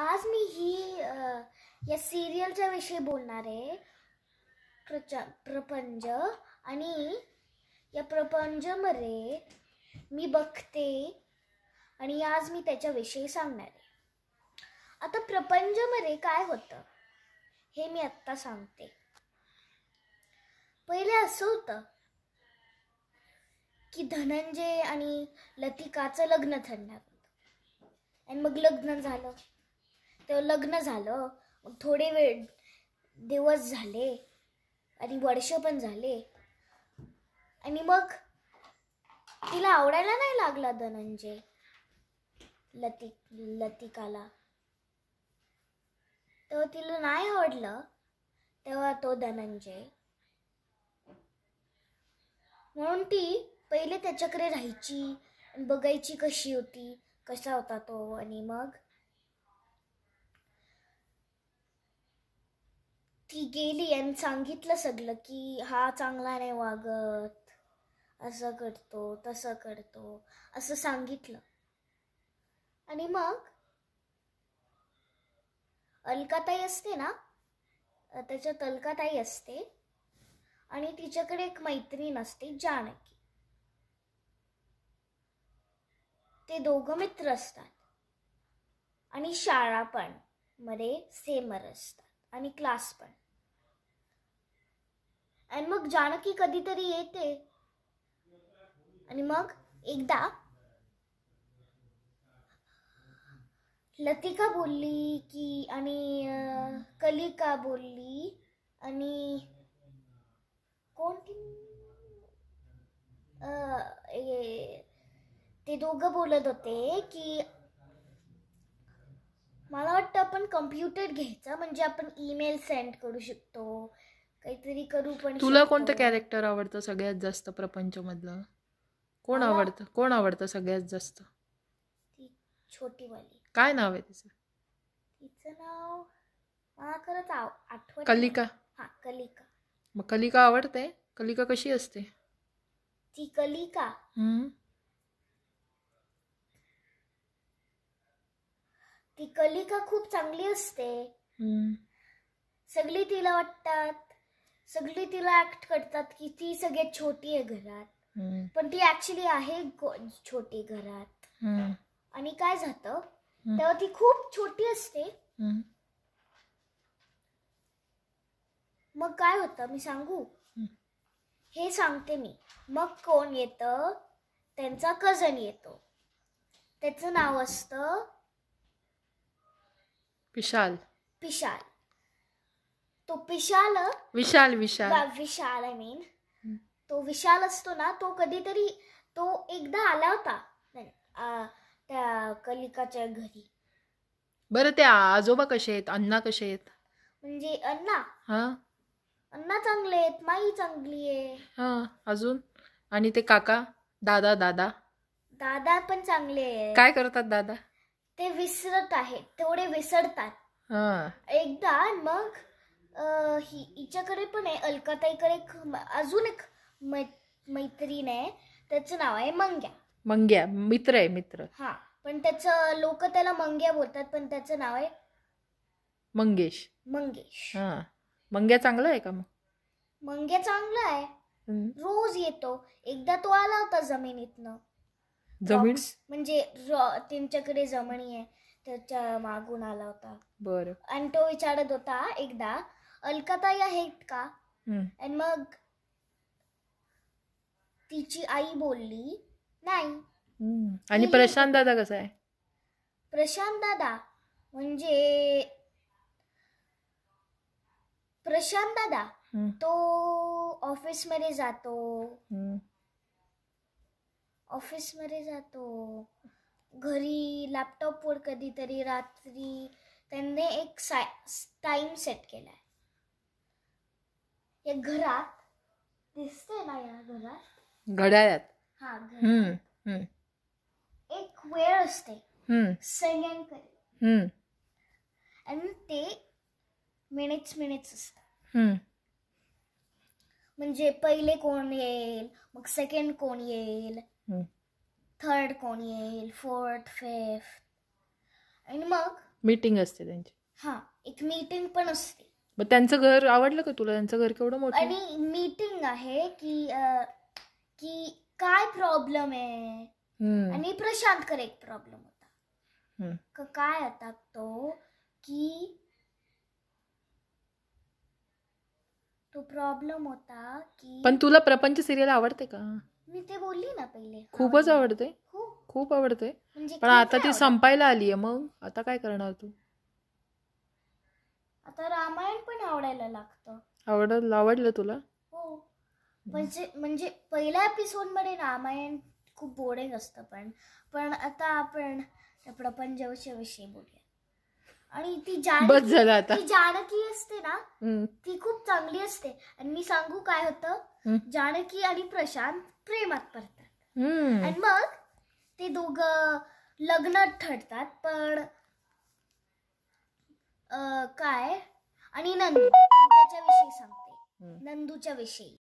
आज मी ही या सिरियलच्या विषयी बोलणार आहे प्रचा प्रपंच आणि या प्रपंचमध्ये मी बघते आणि आज मी त्याच्याविषयी सांगणार आहे आता प्रपंचमध्ये काय होतं हे मी आत्ता सांगते पहिले असं होतं की धनंजय आणि लतिकाचं लग्न ठरणार होतं आणि मग लग्न झालं तेव्हा लग्न झालं थोडे वेळ दिवस झाले आणि वर्ष पण झाले आणि मग तिला आवडायला नाही लागला धनंजय लतिक लतिकाला तेव्हा तिला नाही आवडलं तेव्हा तो धनंजय म्हणून ती पहिले त्याच्याकडे राहायची बघायची कशी होती कसा होता तो आणि मग ती गेली आणि सांगितलं सगळं की हा चांगला नाही वागत असं करतो तसं करतो असं सांगितलं आणि मग अलकाताई असते ना त्याच्यात अलकाताई असते आणि तिच्याकडे एक मैत्रीण असते जानकी ते दोघं मित्र असतात आणि शाळा पण मध्ये सेमर असतात आणि क्लास पण आणि मग जानकी कधीतरी येते आणि मग एकदा लतिका बोलली की आणि कलिका बोलली आणि कोणती ते दोघ बोलत होते की मला वाटतं आपण कम्प्युटर घ्यायचा म्हणजे आपण ईमेल सेंड करू शकतो काहीतरी करू पण तुला कोणतं कॅरेक्टर आवडतं सगळ्यात जास्त प्रपंच मधलं कोण आवडतं कोण आवडतं सगळ्यात जास्त छोटी वाली काय नाव आहे तिचं तिचं नाव मला खरंच आठवण कलिका हा कलिका मग कलिका आवडते कलिका कशी असते ती कलिका ती कलिका खूप चांगली असते सगळी तिला वाटतात सगळी तिला ऍक्ट करतात की ती सगळ्यात छोटी आहे घरात पण ती ऍक्च्युली आहे छोटी घरात आणि काय झालं तेव्हा ती खूप छोटी असते मग काय होतं मी सांगू हे सांगते मी मग कोण येत त्यांचा कजन येतो त्याच नाव असत पिशाल पिशाल तो विशाल विशाल विशाल विशाल आय मीन तो विशाल असतो ना तो कधीतरी तो एकदा आला होता त्या कलिकाच्या घरी बर त्या आजोबा कसे आहेत अण्णा कसे आहेत म्हणजे अण्णा हा अण्णा चांगले आहेत माई चांगली आहे हा अजून आणि ते काका दादा दादा दादा पण चांगले आहेत काय करतात दादा ते विसरत आहेत तेवढे विसरतात एकदा मग ही हिच्याकडे पण आहे अलकाताईकडे एक अजून एक मै मैत्रीण आहे त्याचं नाव आहे मंग्या मंग्या मित्र आहे मित्र हा पण त्याचं लोक त्याला मंग्या बोलतात पण त्याचं नाव आहे मंगेश मंगेश हा मंग्या चांगला आहे का मग मंग्या चांगला आहे रोज येतो एकदा तो आला होता जमिनीतनं जमीन म्हणजे त्यांच्याकडे जमणी आहे त्याच्या मागून आला होता बर आणि तो विचारत होता एकदा अलकाताई आहेत का आणि मग तिची आई बोलली नाही आणि प्रशांत दादा कसा आहे प्रशांत दादा म्हणजे प्रशांत दादा तो ऑफिस मध्ये जातो ऑफिस मध्ये जातो घरी लॅपटॉपवर कधीतरी रात्री त्यांनी एक साय टाईम सेट केला आहे या घरात दिसते ना या घरात घड्याळ्यात एक वेळ असते हम्म, आणि ते मिनिट्स मिनिट्स असतात म्हणजे पहिले कोण येईल मग सेकंड कोण येईल थर्ड कोण येईल फोर्थ फिफ्थ आणि मग मीटिंग असते त्यांची हा एक मीटिंग पण असते मग त्यांचं घर आवडलं का तुला त्यांचं घर केवढं मोठं आणि मीटिंग आहे की की काय प्रॉब्लेम आहे आणि प्रशांत कर एक प्रॉब्लेम होता हम्म. काय आता तो की तो प्रॉब्लेम होता की पण तुला प्रपंच सिरियल आवडते का मी ते बोलली ना पहिले खूपच आवडते हो खूप आवडते म्हणजे पण आता ती संपायला आली आहे मग आता काय करणार तू आता रामायण पण आवडायला लागतं आवडलं आवडलं तुला हो म्हणजे म्हणजे पहिल्या एपिसोड मध्ये रामायण खूप बोरिंग असतं पण पण आता आपण प्रपंचाविषयी विषयी बोलूया आणि ती बस जानकी असते ना ती खूप चांगली असते आणि मी सांगू काय होतं जानकी आणि प्रशांत प्रेमात पडतात आणि मग ते दोघ लग्न ठरतात पण काय आणि नंदू त्याच्याविषयी सांगते नंदूच्या विषयी